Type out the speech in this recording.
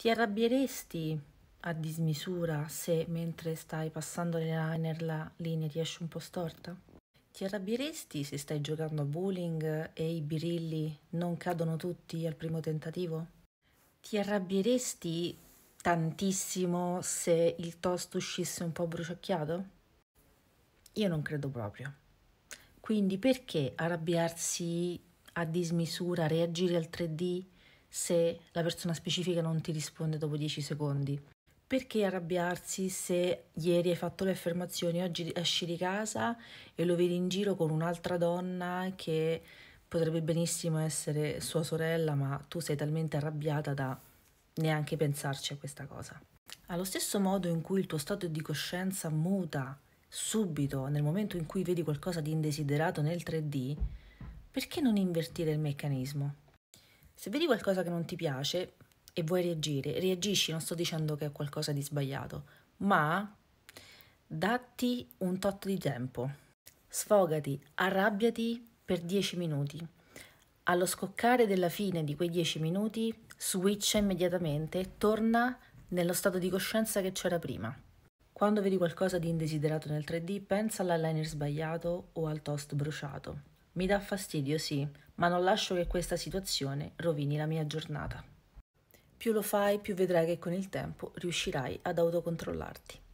Ti arrabbieresti a dismisura se mentre stai passando l'eyeliner la linea ti esce un po' storta? Ti arrabbieresti se stai giocando a bowling e i birilli non cadono tutti al primo tentativo? Ti arrabbieresti tantissimo se il toast uscisse un po' bruciacchiato? Io non credo proprio. Quindi perché arrabbiarsi a dismisura, reagire al 3D? se la persona specifica non ti risponde dopo 10 secondi? Perché arrabbiarsi se ieri hai fatto le affermazioni, oggi esci di casa e lo vedi in giro con un'altra donna che potrebbe benissimo essere sua sorella, ma tu sei talmente arrabbiata da neanche pensarci a questa cosa. Allo stesso modo in cui il tuo stato di coscienza muta subito nel momento in cui vedi qualcosa di indesiderato nel 3D, perché non invertire il meccanismo? Se vedi qualcosa che non ti piace e vuoi reagire, reagisci, non sto dicendo che è qualcosa di sbagliato, ma datti un tot di tempo. Sfogati, arrabbiati per 10 minuti. Allo scoccare della fine di quei 10 minuti, switch immediatamente, e torna nello stato di coscienza che c'era prima. Quando vedi qualcosa di indesiderato nel 3D, pensa all'eyeliner sbagliato o al toast bruciato. Mi dà fastidio, sì, ma non lascio che questa situazione rovini la mia giornata. Più lo fai, più vedrai che con il tempo riuscirai ad autocontrollarti.